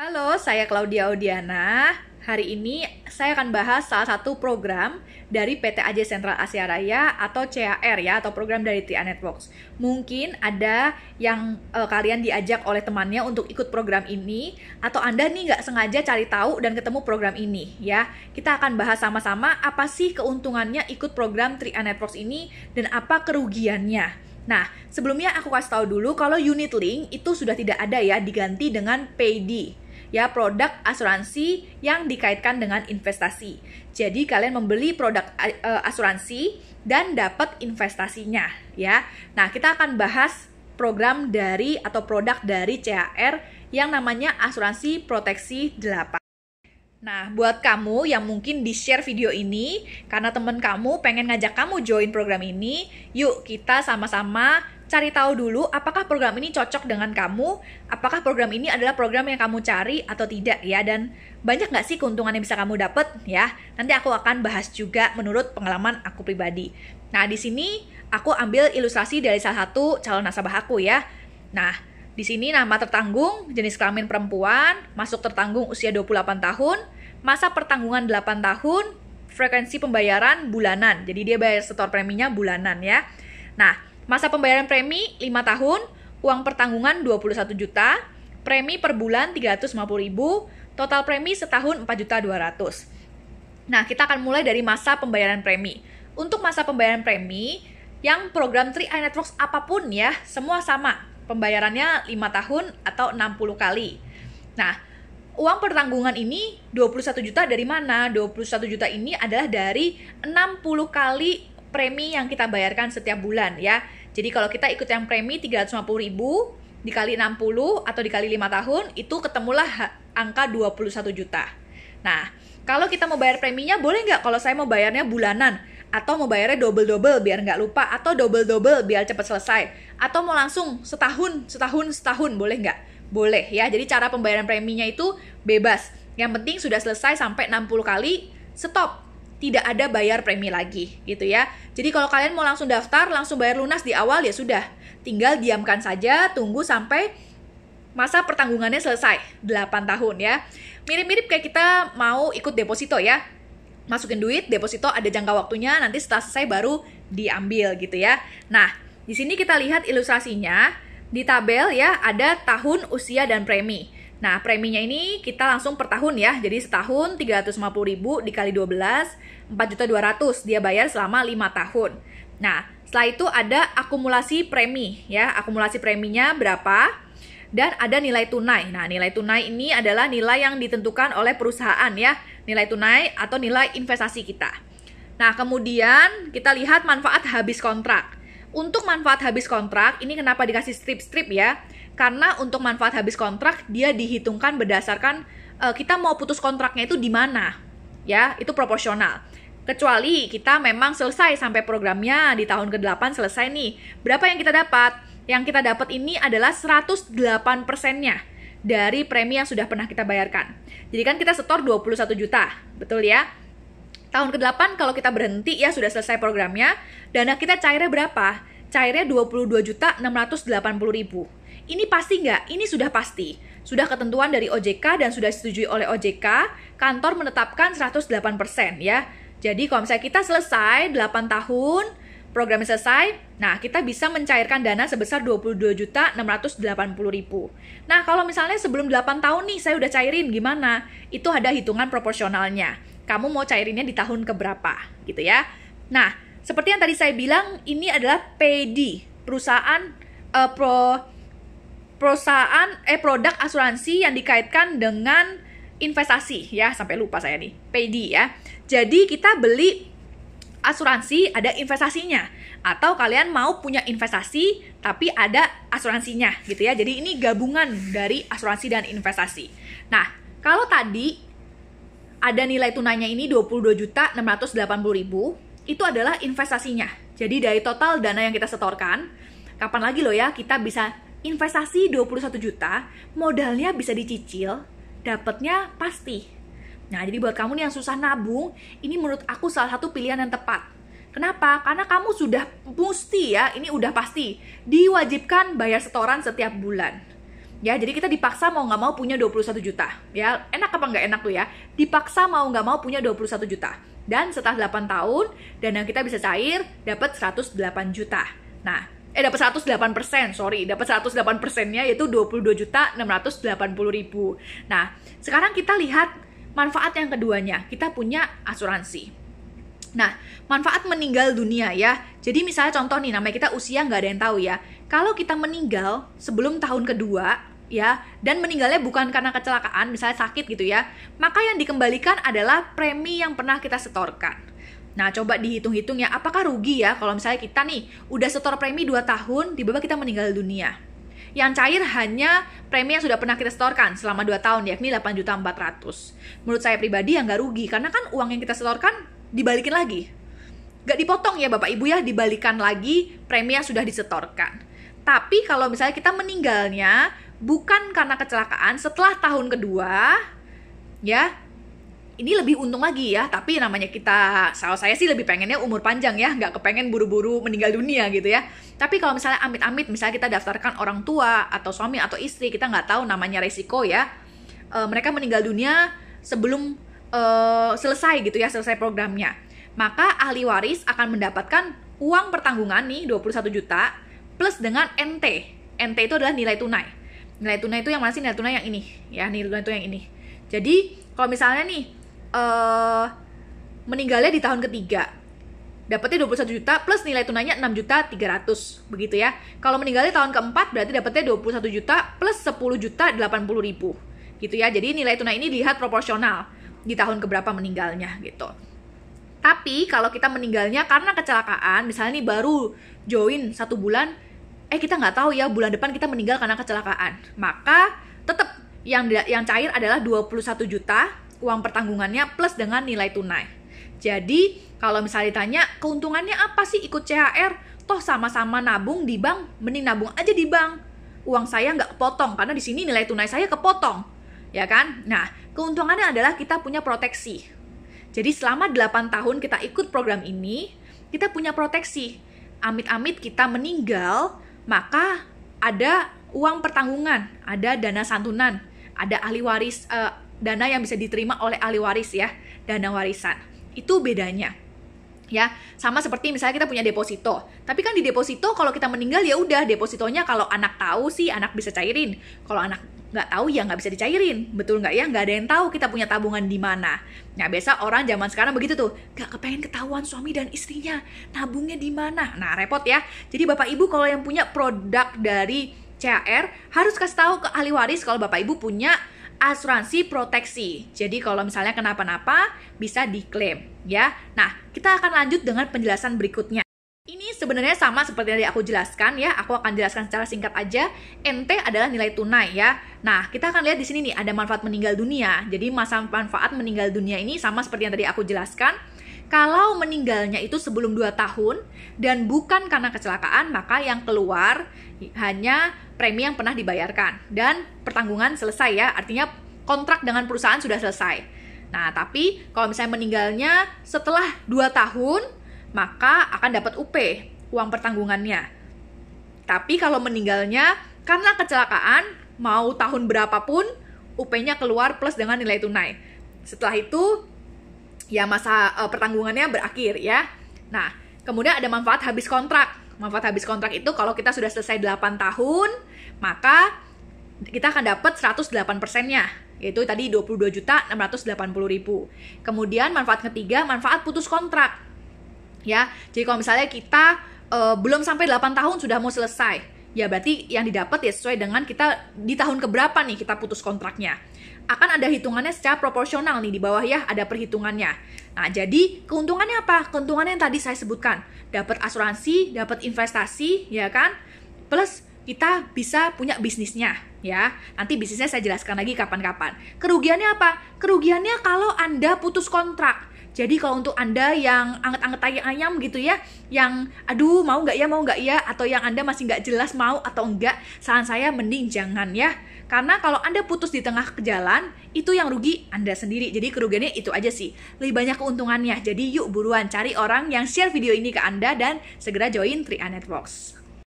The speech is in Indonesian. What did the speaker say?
Halo, saya Claudia Odiana. Hari ini saya akan bahas salah satu program dari PT AJ Central Asia Raya atau CAR ya, atau program dari TIA Networks. Mungkin ada yang e, kalian diajak oleh temannya untuk ikut program ini, atau Anda nih nggak sengaja cari tahu dan ketemu program ini ya. Kita akan bahas sama-sama apa sih keuntungannya ikut program TIA Networks ini dan apa kerugiannya. Nah, sebelumnya aku kasih tahu dulu kalau unit link itu sudah tidak ada ya, diganti dengan PD ya produk asuransi yang dikaitkan dengan investasi. Jadi kalian membeli produk e, asuransi dan dapat investasinya ya. Nah, kita akan bahas program dari atau produk dari CHR yang namanya asuransi proteksi 8. Nah, buat kamu yang mungkin di-share video ini karena temen kamu pengen ngajak kamu join program ini, yuk kita sama-sama cari tahu dulu apakah program ini cocok dengan kamu, apakah program ini adalah program yang kamu cari atau tidak ya, dan banyak nggak sih keuntungan yang bisa kamu dapat ya. Nanti aku akan bahas juga menurut pengalaman aku pribadi. Nah, di sini aku ambil ilustrasi dari salah satu calon nasabah aku ya. Nah, di sini nama tertanggung, jenis kelamin perempuan, masuk tertanggung usia 28 tahun, masa pertanggungan 8 tahun, frekuensi pembayaran bulanan. Jadi dia bayar setor preminya bulanan ya. Nah, masa pembayaran premi 5 tahun, uang pertanggungan 21 juta, premi per bulan puluh ribu, total premi setahun 4 juta 200. Nah, kita akan mulai dari masa pembayaran premi. Untuk masa pembayaran premi, yang program 3i Networks apapun ya, semua sama. Pembayarannya 5 tahun atau 60 kali. Nah, uang pertanggungan ini 21 juta dari mana? 21 juta ini adalah dari 60 kali premi yang kita bayarkan setiap bulan ya. Jadi kalau kita ikut yang premi 350.000 dikali 60 atau dikali 5 tahun itu ketemulah angka 21 juta. Nah, kalau kita mau bayar preminya boleh nggak kalau saya mau bayarnya bulanan? atau mau bayarnya double-double biar nggak lupa atau double-double biar cepat selesai atau mau langsung setahun setahun setahun boleh nggak boleh ya. Jadi cara pembayaran preminya itu bebas. Yang penting sudah selesai sampai 60 kali stop. Tidak ada bayar premi lagi gitu ya. Jadi kalau kalian mau langsung daftar, langsung bayar lunas di awal ya sudah. Tinggal diamkan saja, tunggu sampai masa pertanggungannya selesai 8 tahun ya. Mirip-mirip kayak kita mau ikut deposito ya. Masukin duit, deposito ada jangka waktunya, nanti setelah selesai baru diambil gitu ya. Nah, di sini kita lihat ilustrasinya di tabel ya ada tahun, usia, dan premi. Nah, preminya ini kita langsung per tahun ya. Jadi setahun 350.000 dikali 12, 4.200 dia bayar selama 5 tahun. Nah, setelah itu ada akumulasi premi ya. Akumulasi preminya berapa? Dan ada nilai tunai. Nah, nilai tunai ini adalah nilai yang ditentukan oleh perusahaan ya. Nilai tunai atau nilai investasi kita. Nah, kemudian kita lihat manfaat habis kontrak. Untuk manfaat habis kontrak, ini kenapa dikasih strip-strip ya? Karena untuk manfaat habis kontrak dia dihitungkan berdasarkan uh, kita mau putus kontraknya itu di mana. Ya, itu proporsional. Kecuali kita memang selesai sampai programnya di tahun ke-8 selesai nih. Berapa yang kita dapat? Yang kita dapat ini adalah 108 nya dari premi yang sudah pernah kita bayarkan. Jadi kan kita setor 21 juta, betul ya? Tahun ke-8 kalau kita berhenti ya sudah selesai programnya, dana kita cairnya berapa? Cairnya 22.680.000. Ini pasti nggak? Ini sudah pasti. Sudah ketentuan dari OJK dan sudah disetujui oleh OJK, kantor menetapkan 108% ya. Jadi kalau misalnya kita selesai 8 tahun, programnya selesai, nah kita bisa mencairkan dana sebesar 22.680.000. Nah, kalau misalnya sebelum 8 tahun nih saya udah cairin gimana? Itu ada hitungan proporsionalnya kamu mau cairinnya di tahun keberapa gitu ya. Nah, seperti yang tadi saya bilang, ini adalah PD, perusahaan uh, pro perusahaan eh produk asuransi yang dikaitkan dengan investasi ya, sampai lupa saya nih. PD ya. Jadi kita beli asuransi ada investasinya atau kalian mau punya investasi tapi ada asuransinya gitu ya. Jadi ini gabungan dari asuransi dan investasi. Nah, kalau tadi ada nilai tunanya ini 22.680.000. itu adalah investasinya. Jadi dari total dana yang kita setorkan, kapan lagi loh ya kita bisa investasi 21 juta, modalnya bisa dicicil, dapatnya pasti. Nah, jadi buat kamu nih yang susah nabung, ini menurut aku salah satu pilihan yang tepat. Kenapa? Karena kamu sudah mesti ya, ini udah pasti, diwajibkan bayar setoran setiap bulan ya jadi kita dipaksa mau nggak mau punya 21 juta ya enak apa nggak enak tuh ya dipaksa mau nggak mau punya 21 juta dan setelah 8 tahun dana kita bisa cair dapat 108 juta nah eh dapat 108 persen sorry dapat 108 persennya yaitu 22 juta 680 ribu nah sekarang kita lihat manfaat yang keduanya kita punya asuransi Nah, manfaat meninggal dunia ya. Jadi misalnya contoh nih, namanya kita usia nggak ada yang tahu ya. Kalau kita meninggal sebelum tahun kedua, ya dan meninggalnya bukan karena kecelakaan misalnya sakit gitu ya maka yang dikembalikan adalah premi yang pernah kita setorkan Nah, coba dihitung-hitung ya, apakah rugi ya kalau misalnya kita nih udah setor premi 2 tahun, tiba-tiba kita meninggal dunia. Yang cair hanya premi yang sudah pernah kita setorkan selama 2 tahun, yakni 8 juta 400. Menurut saya pribadi ya nggak rugi, karena kan uang yang kita setorkan dibalikin lagi. Nggak dipotong ya Bapak Ibu ya, dibalikan lagi premi yang sudah disetorkan. Tapi kalau misalnya kita meninggalnya bukan karena kecelakaan setelah tahun kedua ya ini lebih untung lagi ya tapi namanya kita salah saya sih lebih pengennya umur panjang ya nggak kepengen buru-buru meninggal dunia gitu ya tapi kalau misalnya amit-amit misalnya kita daftarkan orang tua atau suami atau istri kita nggak tahu namanya resiko ya e, mereka meninggal dunia sebelum e, selesai gitu ya selesai programnya maka ahli waris akan mendapatkan uang pertanggungan nih 21 juta plus dengan NT NT itu adalah nilai tunai nilai tunai itu yang mana sih nilai tunai yang ini ya nilai tunai yang ini jadi kalau misalnya nih uh, meninggalnya di tahun ketiga dapatnya 21 juta plus nilai tunainya 6 juta 300 begitu ya kalau meninggalnya tahun keempat berarti dapatnya 21 juta plus 10 juta 80 ribu gitu ya jadi nilai tunai ini dilihat proporsional di tahun keberapa meninggalnya gitu tapi kalau kita meninggalnya karena kecelakaan misalnya nih baru join satu bulan eh kita nggak tahu ya bulan depan kita meninggal karena kecelakaan maka tetap yang yang cair adalah 21 juta uang pertanggungannya plus dengan nilai tunai jadi kalau misalnya ditanya keuntungannya apa sih ikut CHR toh sama-sama nabung di bank mending nabung aja di bank uang saya nggak kepotong karena di sini nilai tunai saya kepotong ya kan nah keuntungannya adalah kita punya proteksi jadi selama 8 tahun kita ikut program ini kita punya proteksi amit-amit kita meninggal maka ada uang pertanggungan, ada dana santunan, ada ahli waris uh, dana yang bisa diterima oleh ahli waris ya, dana warisan. Itu bedanya. Ya, sama seperti misalnya kita punya deposito. Tapi kan di deposito kalau kita meninggal ya udah depositonya kalau anak tahu sih anak bisa cairin. Kalau anak nggak tahu ya nggak bisa dicairin betul nggak ya nggak ada yang tahu kita punya tabungan di mana nah biasa orang zaman sekarang begitu tuh nggak kepengen ketahuan suami dan istrinya nabungnya di mana nah repot ya jadi bapak ibu kalau yang punya produk dari cr harus kasih tahu ke ahli waris kalau bapak ibu punya asuransi proteksi jadi kalau misalnya kenapa-napa bisa diklaim ya nah kita akan lanjut dengan penjelasan berikutnya sebenarnya sama seperti yang aku jelaskan ya. Aku akan jelaskan secara singkat aja. NT adalah nilai tunai ya. Nah, kita akan lihat di sini nih ada manfaat meninggal dunia. Jadi masa manfaat meninggal dunia ini sama seperti yang tadi aku jelaskan. Kalau meninggalnya itu sebelum 2 tahun dan bukan karena kecelakaan, maka yang keluar hanya premi yang pernah dibayarkan dan pertanggungan selesai ya. Artinya kontrak dengan perusahaan sudah selesai. Nah, tapi kalau misalnya meninggalnya setelah 2 tahun maka akan dapat UP, uang pertanggungannya. Tapi kalau meninggalnya karena kecelakaan, mau tahun berapapun, UP-nya keluar plus dengan nilai tunai. Setelah itu, ya masa uh, pertanggungannya berakhir ya. Nah, kemudian ada manfaat habis kontrak. Manfaat habis kontrak itu kalau kita sudah selesai 8 tahun, maka kita akan dapat 108 persennya yaitu tadi 22 juta 680 ribu. Kemudian manfaat ketiga, manfaat putus kontrak ya jadi kalau misalnya kita uh, belum sampai 8 tahun sudah mau selesai ya berarti yang didapat ya sesuai dengan kita di tahun keberapa nih kita putus kontraknya akan ada hitungannya secara proporsional nih di bawah ya ada perhitungannya nah jadi keuntungannya apa keuntungannya yang tadi saya sebutkan dapat asuransi dapat investasi ya kan plus kita bisa punya bisnisnya ya nanti bisnisnya saya jelaskan lagi kapan-kapan kerugiannya apa kerugiannya kalau anda putus kontrak jadi kalau untuk Anda yang anget-anget tai ayam gitu ya, yang aduh mau nggak ya, mau nggak ya, atau yang Anda masih nggak jelas mau atau enggak, saran saya mending jangan ya. Karena kalau Anda putus di tengah jalan, itu yang rugi Anda sendiri. Jadi kerugiannya itu aja sih. Lebih banyak keuntungannya. Jadi yuk buruan cari orang yang share video ini ke Anda dan segera join Triana Networks.